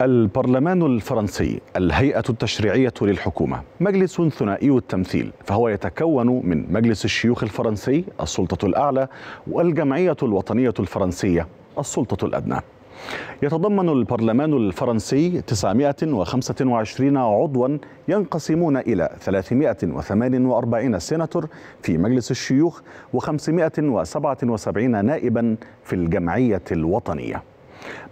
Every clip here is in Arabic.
البرلمان الفرنسي الهيئة التشريعية للحكومة مجلس ثنائي التمثيل فهو يتكون من مجلس الشيوخ الفرنسي السلطة الأعلى والجمعية الوطنية الفرنسية السلطة الأدنى يتضمن البرلمان الفرنسي 925 عضوا ينقسمون إلى 348 سيناتور في مجلس الشيوخ و577 نائبا في الجمعية الوطنية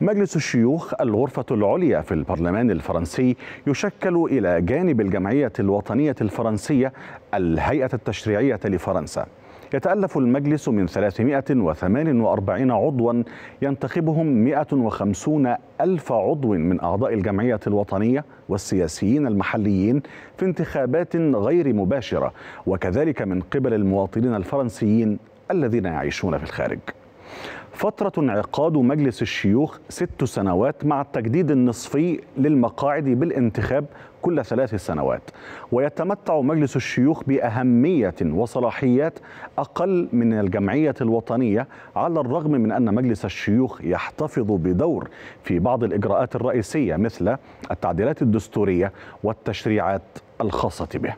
مجلس الشيوخ الغرفة العليا في البرلمان الفرنسي يشكل إلى جانب الجمعية الوطنية الفرنسية الهيئة التشريعية لفرنسا يتألف المجلس من 348 عضوا ينتخبهم 150 ألف عضو من أعضاء الجمعية الوطنية والسياسيين المحليين في انتخابات غير مباشرة وكذلك من قبل المواطنين الفرنسيين الذين يعيشون في الخارج فترة انعقاد مجلس الشيوخ ست سنوات مع التجديد النصفي للمقاعد بالانتخاب كل ثلاث سنوات ويتمتع مجلس الشيوخ بأهمية وصلاحيات أقل من الجمعية الوطنية على الرغم من أن مجلس الشيوخ يحتفظ بدور في بعض الإجراءات الرئيسية مثل التعديلات الدستورية والتشريعات الخاصة به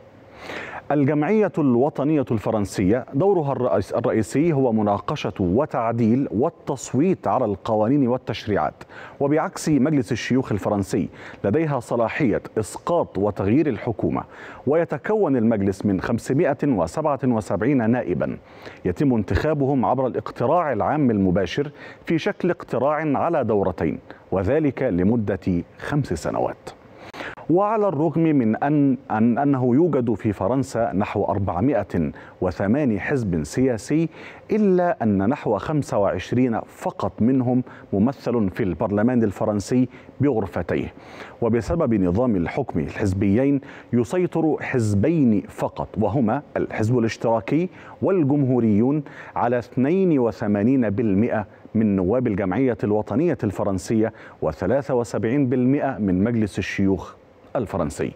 الجمعية الوطنية الفرنسية دورها الرئيسي هو مناقشة وتعديل والتصويت على القوانين والتشريعات وبعكس مجلس الشيوخ الفرنسي لديها صلاحية إسقاط وتغيير الحكومة ويتكون المجلس من 577 نائبا يتم انتخابهم عبر الاقتراع العام المباشر في شكل اقتراع على دورتين وذلك لمدة خمس سنوات وعلى الرغم من أن, أن أنه يوجد في فرنسا نحو 408 حزب سياسي إلا أن نحو 25 فقط منهم ممثل في البرلمان الفرنسي بغرفتيه وبسبب نظام الحكم الحزبيين يسيطر حزبين فقط وهما الحزب الاشتراكي والجمهوريون على 82% من نواب الجمعية الوطنية الفرنسية و73% من مجلس الشيوخ الفرنسي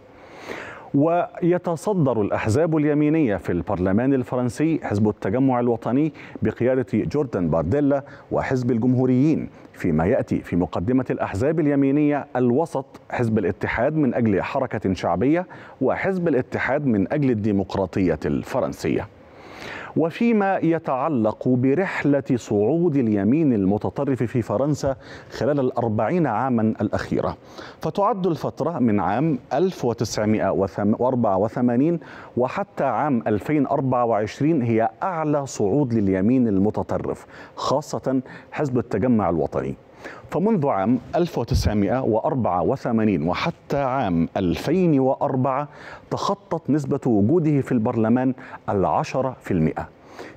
ويتصدر الأحزاب اليمينية في البرلمان الفرنسي حزب التجمع الوطني بقيادة جوردن بارديلا وحزب الجمهوريين فيما يأتي في مقدمة الأحزاب اليمينية الوسط حزب الاتحاد من أجل حركة شعبية وحزب الاتحاد من أجل الديمقراطية الفرنسية وفيما يتعلق برحلة صعود اليمين المتطرف في فرنسا خلال الأربعين عاما الأخيرة فتعد الفترة من عام 1984 وحتى عام 2024 هي أعلى صعود لليمين المتطرف خاصة حزب التجمع الوطني فمنذ عام 1984 وحتى عام 2004 تخطت نسبة وجوده في البرلمان العشرة في المئة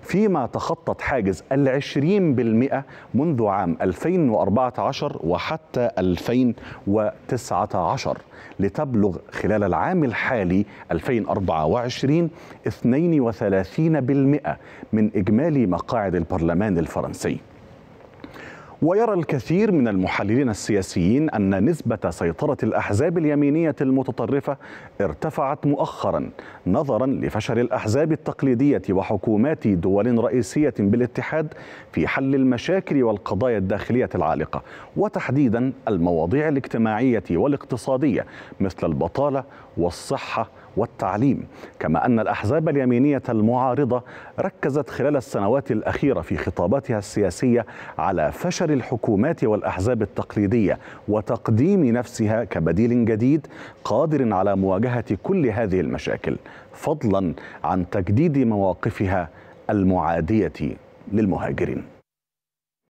فيما تخطت حاجز العشرين بالمئة منذ عام 2014 وحتى 2019 لتبلغ خلال العام الحالي 2024 32 بالمئة من إجمالي مقاعد البرلمان الفرنسي ويرى الكثير من المحللين السياسيين أن نسبة سيطرة الأحزاب اليمينية المتطرفة ارتفعت مؤخرا نظرا لفشل الأحزاب التقليدية وحكومات دول رئيسية بالاتحاد في حل المشاكل والقضايا الداخلية العالقة وتحديدا المواضيع الاجتماعية والاقتصادية مثل البطالة والصحة والتعليم كما ان الاحزاب اليمينيه المعارضه ركزت خلال السنوات الاخيره في خطاباتها السياسيه على فشل انتصار الحكومات والاحزاب التقليديه وتقديم نفسها كبديل جديد قادر على مواجهه كل هذه المشاكل فضلا عن تجديد مواقفها المعاديه للمهاجرين